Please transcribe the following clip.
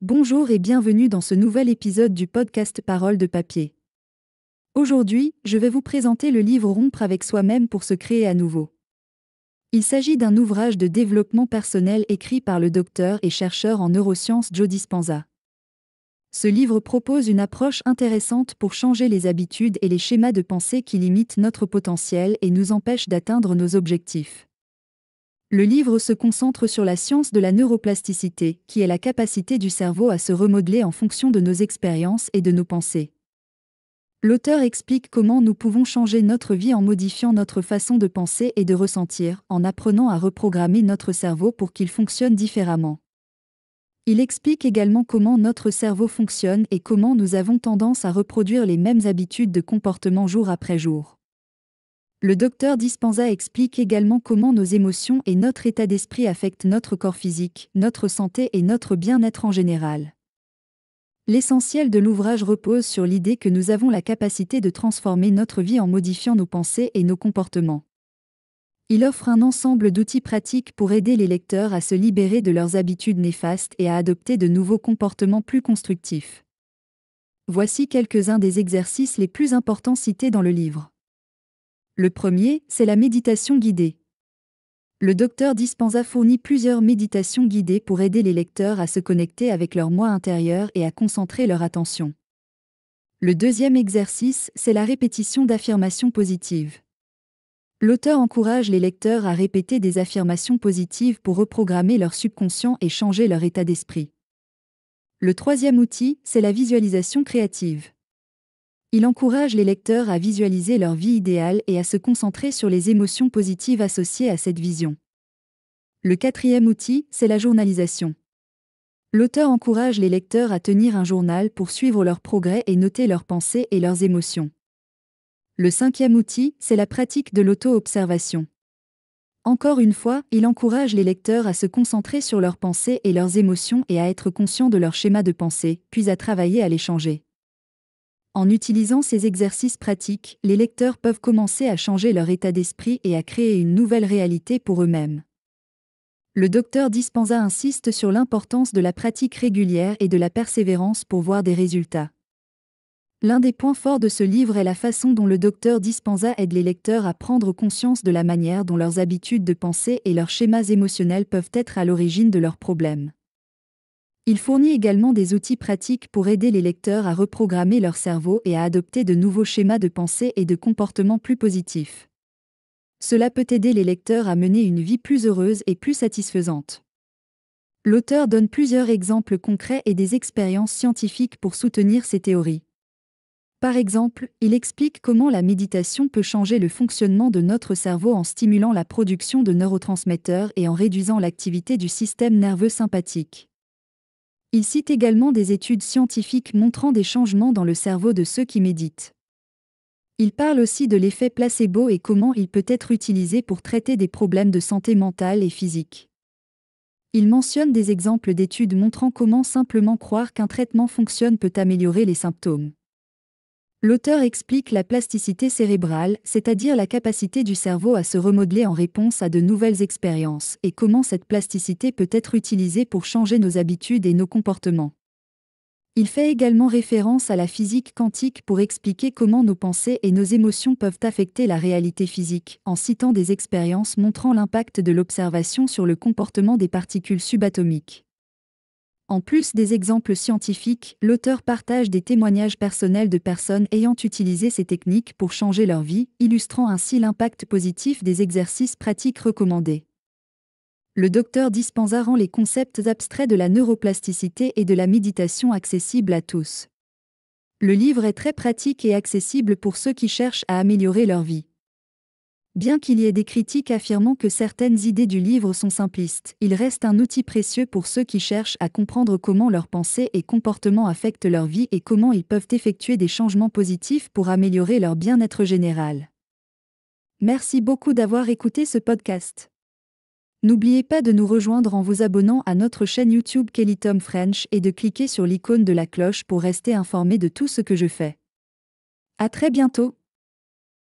Bonjour et bienvenue dans ce nouvel épisode du podcast Parole de papier. Aujourd'hui, je vais vous présenter le livre Rompre avec soi-même pour se créer à nouveau. Il s'agit d'un ouvrage de développement personnel écrit par le docteur et chercheur en neurosciences Joe Dispenza. Ce livre propose une approche intéressante pour changer les habitudes et les schémas de pensée qui limitent notre potentiel et nous empêchent d'atteindre nos objectifs. Le livre se concentre sur la science de la neuroplasticité, qui est la capacité du cerveau à se remodeler en fonction de nos expériences et de nos pensées. L'auteur explique comment nous pouvons changer notre vie en modifiant notre façon de penser et de ressentir, en apprenant à reprogrammer notre cerveau pour qu'il fonctionne différemment. Il explique également comment notre cerveau fonctionne et comment nous avons tendance à reproduire les mêmes habitudes de comportement jour après jour. Le docteur Dispenza explique également comment nos émotions et notre état d'esprit affectent notre corps physique, notre santé et notre bien-être en général. L'essentiel de l'ouvrage repose sur l'idée que nous avons la capacité de transformer notre vie en modifiant nos pensées et nos comportements. Il offre un ensemble d'outils pratiques pour aider les lecteurs à se libérer de leurs habitudes néfastes et à adopter de nouveaux comportements plus constructifs. Voici quelques-uns des exercices les plus importants cités dans le livre. Le premier, c'est la méditation guidée. Le docteur Dispensa fournit plusieurs méditations guidées pour aider les lecteurs à se connecter avec leur moi intérieur et à concentrer leur attention. Le deuxième exercice, c'est la répétition d'affirmations positives. L'auteur encourage les lecteurs à répéter des affirmations positives pour reprogrammer leur subconscient et changer leur état d'esprit. Le troisième outil, c'est la visualisation créative. Il encourage les lecteurs à visualiser leur vie idéale et à se concentrer sur les émotions positives associées à cette vision. Le quatrième outil, c'est la journalisation. L'auteur encourage les lecteurs à tenir un journal pour suivre leurs progrès et noter leurs pensées et leurs émotions. Le cinquième outil, c'est la pratique de l'auto-observation. Encore une fois, il encourage les lecteurs à se concentrer sur leurs pensées et leurs émotions et à être conscients de leur schéma de pensée, puis à travailler à les changer. En utilisant ces exercices pratiques, les lecteurs peuvent commencer à changer leur état d'esprit et à créer une nouvelle réalité pour eux-mêmes. Le docteur Dispensa insiste sur l'importance de la pratique régulière et de la persévérance pour voir des résultats. L'un des points forts de ce livre est la façon dont le docteur Dispensa aide les lecteurs à prendre conscience de la manière dont leurs habitudes de pensée et leurs schémas émotionnels peuvent être à l'origine de leurs problèmes. Il fournit également des outils pratiques pour aider les lecteurs à reprogrammer leur cerveau et à adopter de nouveaux schémas de pensée et de comportement plus positifs. Cela peut aider les lecteurs à mener une vie plus heureuse et plus satisfaisante. L'auteur donne plusieurs exemples concrets et des expériences scientifiques pour soutenir ses théories. Par exemple, il explique comment la méditation peut changer le fonctionnement de notre cerveau en stimulant la production de neurotransmetteurs et en réduisant l'activité du système nerveux sympathique. Il cite également des études scientifiques montrant des changements dans le cerveau de ceux qui méditent. Il parle aussi de l'effet placebo et comment il peut être utilisé pour traiter des problèmes de santé mentale et physique. Il mentionne des exemples d'études montrant comment simplement croire qu'un traitement fonctionne peut améliorer les symptômes. L'auteur explique la plasticité cérébrale, c'est-à-dire la capacité du cerveau à se remodeler en réponse à de nouvelles expériences et comment cette plasticité peut être utilisée pour changer nos habitudes et nos comportements. Il fait également référence à la physique quantique pour expliquer comment nos pensées et nos émotions peuvent affecter la réalité physique, en citant des expériences montrant l'impact de l'observation sur le comportement des particules subatomiques. En plus des exemples scientifiques, l'auteur partage des témoignages personnels de personnes ayant utilisé ces techniques pour changer leur vie, illustrant ainsi l'impact positif des exercices pratiques recommandés. Le docteur dispensa rend les concepts abstraits de la neuroplasticité et de la méditation accessibles à tous. Le livre est très pratique et accessible pour ceux qui cherchent à améliorer leur vie. Bien qu'il y ait des critiques affirmant que certaines idées du livre sont simplistes, il reste un outil précieux pour ceux qui cherchent à comprendre comment leurs pensées et comportements affectent leur vie et comment ils peuvent effectuer des changements positifs pour améliorer leur bien-être général. Merci beaucoup d'avoir écouté ce podcast. N'oubliez pas de nous rejoindre en vous abonnant à notre chaîne YouTube Kelly Tom French et de cliquer sur l'icône de la cloche pour rester informé de tout ce que je fais. À très bientôt!